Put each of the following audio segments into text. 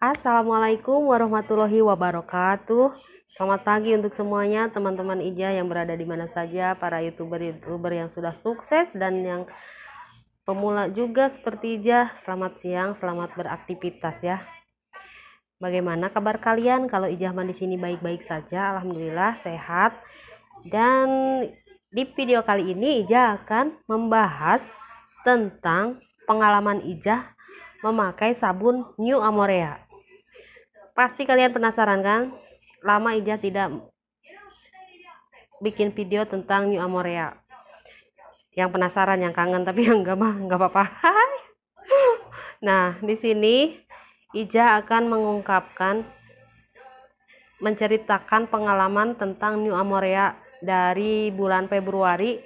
Assalamualaikum warahmatullahi wabarakatuh. Selamat pagi untuk semuanya teman-teman Ija yang berada di mana saja, para youtuber-youtuber yang sudah sukses dan yang pemula juga seperti Ija. Selamat siang, selamat beraktivitas ya. Bagaimana kabar kalian? Kalau Ijahman di sini baik-baik saja, alhamdulillah sehat. Dan di video kali ini Ijah akan membahas tentang pengalaman Ijah memakai sabun New Amorea. Pasti kalian penasaran kan? Lama Ija tidak bikin video tentang New Amorea. Yang penasaran, yang kangen, tapi yang enggak mah enggak apa-apa. nah, di sini Ija akan mengungkapkan menceritakan pengalaman tentang New Amorea dari bulan Februari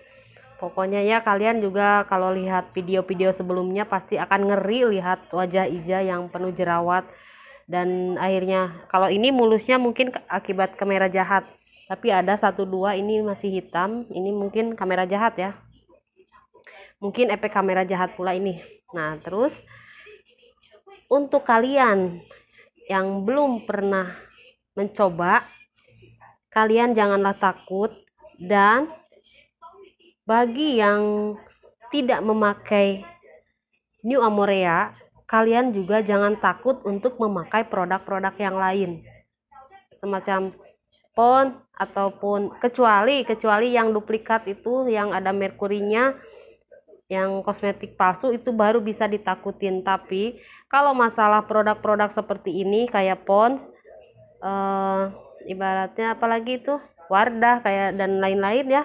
Pokoknya ya kalian juga kalau lihat video-video sebelumnya pasti akan ngeri lihat wajah Ija yang penuh jerawat dan akhirnya kalau ini mulusnya mungkin akibat kamera jahat. Tapi ada satu dua ini masih hitam, ini mungkin kamera jahat ya. Mungkin efek kamera jahat pula ini. Nah, terus untuk kalian yang belum pernah mencoba, kalian janganlah takut dan bagi yang tidak memakai New Amorea, kalian juga jangan takut untuk memakai produk-produk yang lain. Semacam pon ataupun kecuali kecuali yang duplikat itu yang ada merkurinya yang kosmetik palsu itu baru bisa ditakutin tapi kalau masalah produk-produk seperti ini kayak pons eh, ibaratnya apalagi itu wardah kayak dan lain-lain ya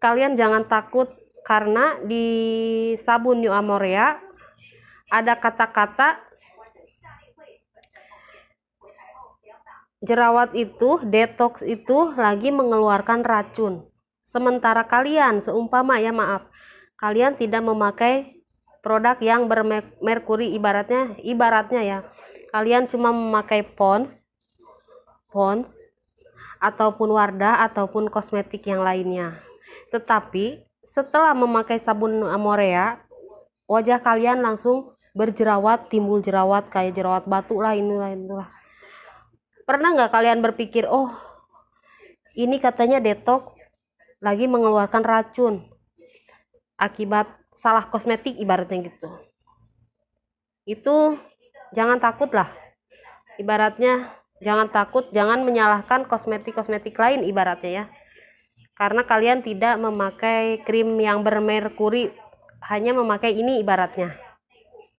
kalian jangan takut karena di sabun New Amorea ada kata-kata jerawat itu, detox itu lagi mengeluarkan racun. Sementara kalian, seumpama ya maaf, kalian tidak memakai produk yang bermerkuri ibaratnya ibaratnya ya kalian cuma memakai pons pons ataupun wardah ataupun kosmetik yang lainnya tetapi setelah memakai sabun Amorea, wajah kalian langsung berjerawat, timbul jerawat kayak jerawat batu lah inilah inilah. Pernah nggak kalian berpikir, oh ini katanya detox lagi mengeluarkan racun akibat salah kosmetik ibaratnya gitu. Itu jangan takut lah. Ibaratnya jangan takut, jangan menyalahkan kosmetik-kosmetik lain ibaratnya ya karena kalian tidak memakai krim yang bermerkuri hanya memakai ini ibaratnya